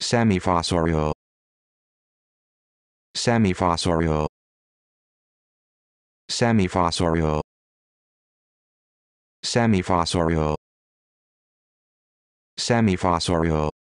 Semi-fossorial. Semi-fossorial. Semi-fossorial.